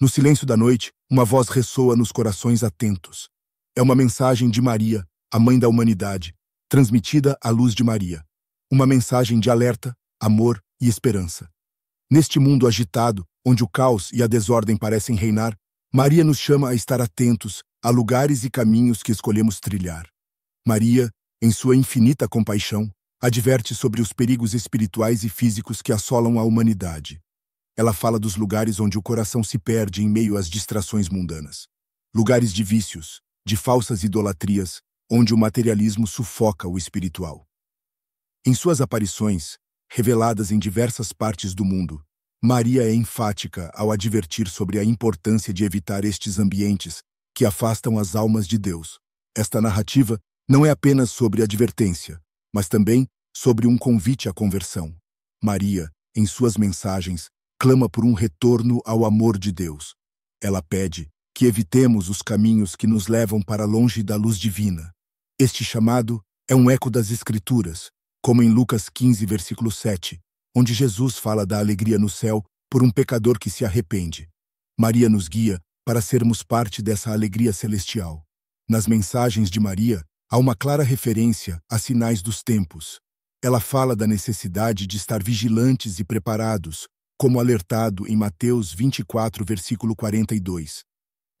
No silêncio da noite, uma voz ressoa nos corações atentos. É uma mensagem de Maria, a mãe da humanidade, transmitida à luz de Maria. Uma mensagem de alerta, amor e esperança. Neste mundo agitado, onde o caos e a desordem parecem reinar, Maria nos chama a estar atentos a lugares e caminhos que escolhemos trilhar. Maria, em sua infinita compaixão, adverte sobre os perigos espirituais e físicos que assolam a humanidade. Ela fala dos lugares onde o coração se perde em meio às distrações mundanas. Lugares de vícios, de falsas idolatrias, onde o materialismo sufoca o espiritual. Em suas aparições, reveladas em diversas partes do mundo, Maria é enfática ao advertir sobre a importância de evitar estes ambientes que afastam as almas de Deus. Esta narrativa não é apenas sobre advertência, mas também sobre um convite à conversão. Maria, em suas mensagens, clama por um retorno ao amor de Deus. Ela pede que evitemos os caminhos que nos levam para longe da luz divina. Este chamado é um eco das Escrituras, como em Lucas 15, versículo 7, onde Jesus fala da alegria no céu por um pecador que se arrepende. Maria nos guia para sermos parte dessa alegria celestial. Nas mensagens de Maria, há uma clara referência a sinais dos tempos. Ela fala da necessidade de estar vigilantes e preparados, como alertado em Mateus 24, versículo 42.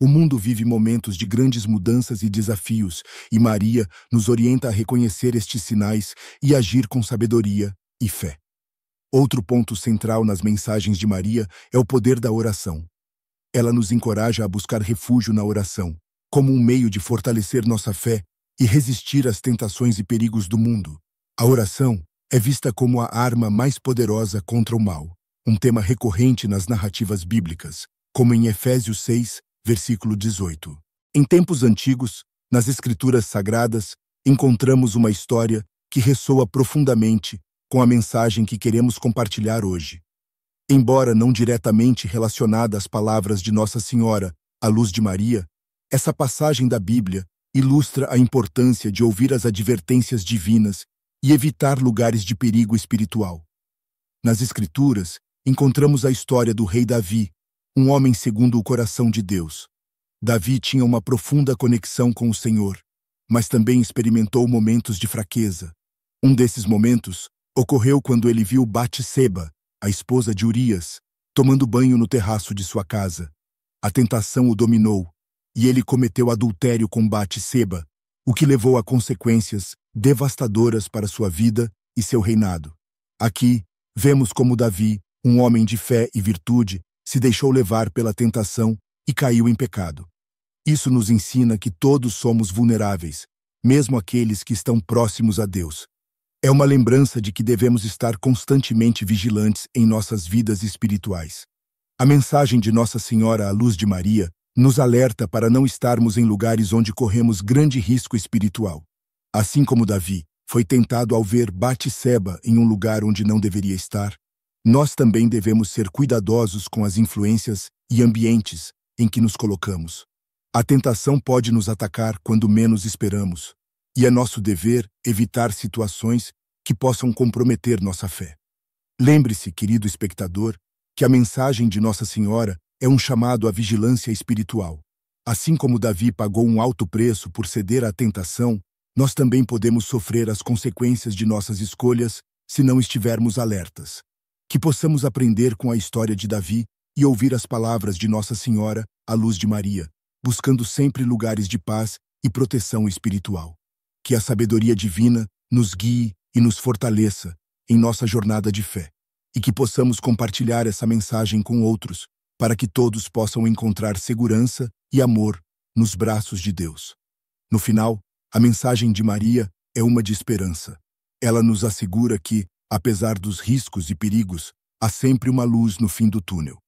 O mundo vive momentos de grandes mudanças e desafios, e Maria nos orienta a reconhecer estes sinais e agir com sabedoria e fé. Outro ponto central nas mensagens de Maria é o poder da oração. Ela nos encoraja a buscar refúgio na oração, como um meio de fortalecer nossa fé e resistir às tentações e perigos do mundo. A oração é vista como a arma mais poderosa contra o mal um tema recorrente nas narrativas bíblicas, como em Efésios 6, versículo 18. Em tempos antigos, nas Escrituras Sagradas, encontramos uma história que ressoa profundamente com a mensagem que queremos compartilhar hoje. Embora não diretamente relacionada às palavras de Nossa Senhora, à luz de Maria, essa passagem da Bíblia ilustra a importância de ouvir as advertências divinas e evitar lugares de perigo espiritual. Nas Escrituras, encontramos a história do rei Davi, um homem segundo o coração de Deus. Davi tinha uma profunda conexão com o Senhor, mas também experimentou momentos de fraqueza. Um desses momentos ocorreu quando ele viu Bate-seba, a esposa de Urias, tomando banho no terraço de sua casa. A tentação o dominou, e ele cometeu adultério com Bate-seba, o que levou a consequências devastadoras para sua vida e seu reinado. Aqui, vemos como Davi um homem de fé e virtude se deixou levar pela tentação e caiu em pecado. Isso nos ensina que todos somos vulneráveis, mesmo aqueles que estão próximos a Deus. É uma lembrança de que devemos estar constantemente vigilantes em nossas vidas espirituais. A mensagem de Nossa Senhora à luz de Maria nos alerta para não estarmos em lugares onde corremos grande risco espiritual. Assim como Davi foi tentado ao ver Bate-seba em um lugar onde não deveria estar, nós também devemos ser cuidadosos com as influências e ambientes em que nos colocamos. A tentação pode nos atacar quando menos esperamos, e é nosso dever evitar situações que possam comprometer nossa fé. Lembre-se, querido espectador, que a mensagem de Nossa Senhora é um chamado à vigilância espiritual. Assim como Davi pagou um alto preço por ceder à tentação, nós também podemos sofrer as consequências de nossas escolhas se não estivermos alertas. Que possamos aprender com a história de Davi e ouvir as palavras de Nossa Senhora à luz de Maria, buscando sempre lugares de paz e proteção espiritual. Que a sabedoria divina nos guie e nos fortaleça em nossa jornada de fé, e que possamos compartilhar essa mensagem com outros, para que todos possam encontrar segurança e amor nos braços de Deus. No final, a mensagem de Maria é uma de esperança. Ela nos assegura que, Apesar dos riscos e perigos, há sempre uma luz no fim do túnel.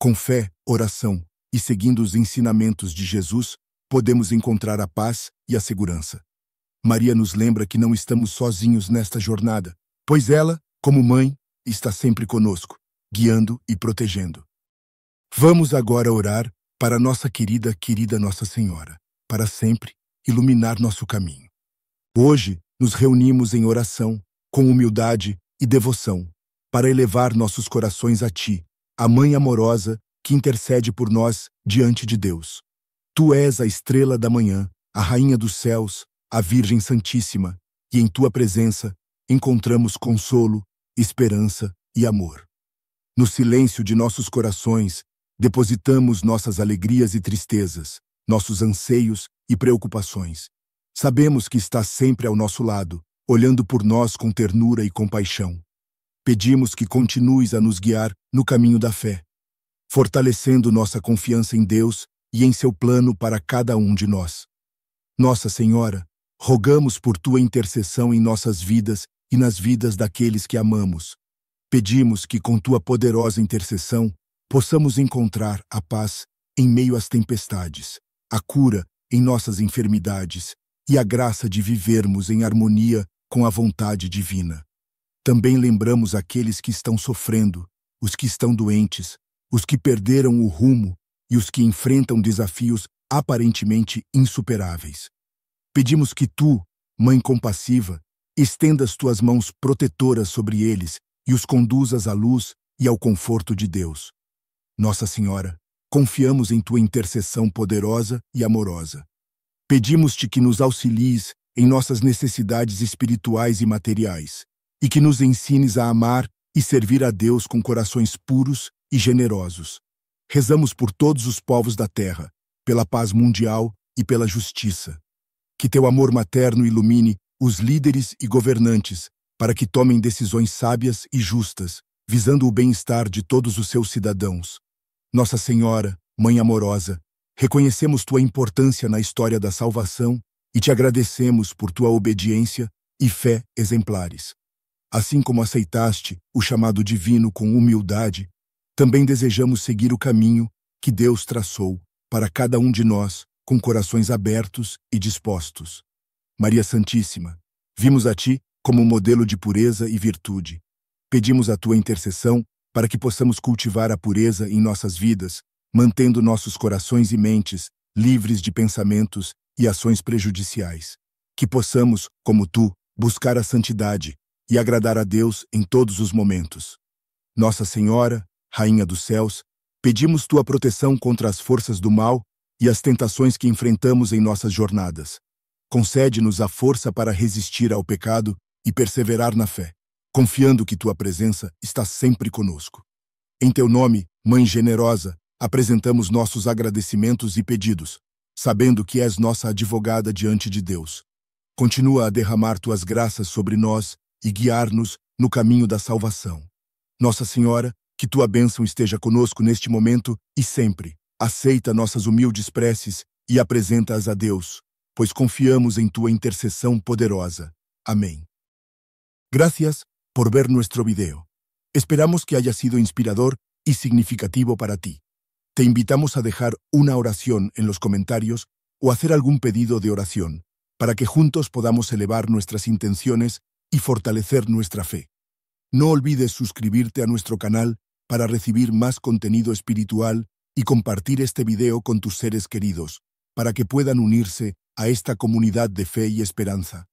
Com fé, oração e seguindo os ensinamentos de Jesus, podemos encontrar a paz e a segurança. Maria nos lembra que não estamos sozinhos nesta jornada, pois ela, como mãe, está sempre conosco, guiando e protegendo. Vamos agora orar para nossa querida, querida Nossa Senhora, para sempre iluminar nosso caminho. Hoje nos reunimos em oração com humildade e devoção, para elevar nossos corações a Ti, a Mãe amorosa que intercede por nós diante de Deus. Tu és a estrela da manhã, a Rainha dos céus, a Virgem Santíssima, e em Tua presença encontramos consolo, esperança e amor. No silêncio de nossos corações, depositamos nossas alegrias e tristezas, nossos anseios e preocupações. Sabemos que estás sempre ao nosso lado, olhando por nós com ternura e compaixão. Pedimos que continues a nos guiar no caminho da fé, fortalecendo nossa confiança em Deus e em seu plano para cada um de nós. Nossa Senhora, rogamos por tua intercessão em nossas vidas e nas vidas daqueles que amamos. Pedimos que, com tua poderosa intercessão, possamos encontrar a paz em meio às tempestades, a cura em nossas enfermidades e a graça de vivermos em harmonia com a vontade divina. Também lembramos aqueles que estão sofrendo, os que estão doentes, os que perderam o rumo e os que enfrentam desafios aparentemente insuperáveis. Pedimos que tu, Mãe compassiva, estendas tuas mãos protetoras sobre eles e os conduzas à luz e ao conforto de Deus. Nossa Senhora, confiamos em tua intercessão poderosa e amorosa. Pedimos-te que nos auxilies em nossas necessidades espirituais e materiais, e que nos ensines a amar e servir a Deus com corações puros e generosos. Rezamos por todos os povos da terra, pela paz mundial e pela justiça. Que teu amor materno ilumine os líderes e governantes para que tomem decisões sábias e justas, visando o bem-estar de todos os seus cidadãos. Nossa Senhora, Mãe amorosa, reconhecemos tua importância na história da salvação e te agradecemos por tua obediência e fé exemplares. Assim como aceitaste o chamado divino com humildade, também desejamos seguir o caminho que Deus traçou para cada um de nós com corações abertos e dispostos. Maria Santíssima, vimos a Ti como modelo de pureza e virtude. Pedimos a Tua intercessão para que possamos cultivar a pureza em nossas vidas, mantendo nossos corações e mentes livres de pensamentos e ações prejudiciais. Que possamos, como tu, buscar a santidade e agradar a Deus em todos os momentos. Nossa Senhora, Rainha dos Céus, pedimos tua proteção contra as forças do mal e as tentações que enfrentamos em nossas jornadas. Concede-nos a força para resistir ao pecado e perseverar na fé, confiando que tua presença está sempre conosco. Em teu nome, Mãe generosa, apresentamos nossos agradecimentos e pedidos, sabendo que és nossa advogada diante de Deus. Continua a derramar tuas graças sobre nós e guiar-nos no caminho da salvação. Nossa Senhora, que tua bênção esteja conosco neste momento e sempre. Aceita nossas humildes preces e apresenta-as a Deus, pois confiamos em tua intercessão poderosa. Amém. Gracias por ver nuestro video. Esperamos que haya sido inspirador y significativo para ti. Te invitamos a dejar una oración en los comentarios o hacer algún pedido de oración para que juntos podamos elevar nuestras intenciones y fortalecer nuestra fe. No olvides suscribirte a nuestro canal para recibir más contenido espiritual y compartir este video con tus seres queridos, para que puedan unirse a esta comunidad de fe y esperanza.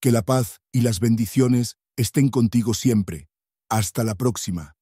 Que la paz y las bendiciones estén contigo siempre. Hasta la próxima.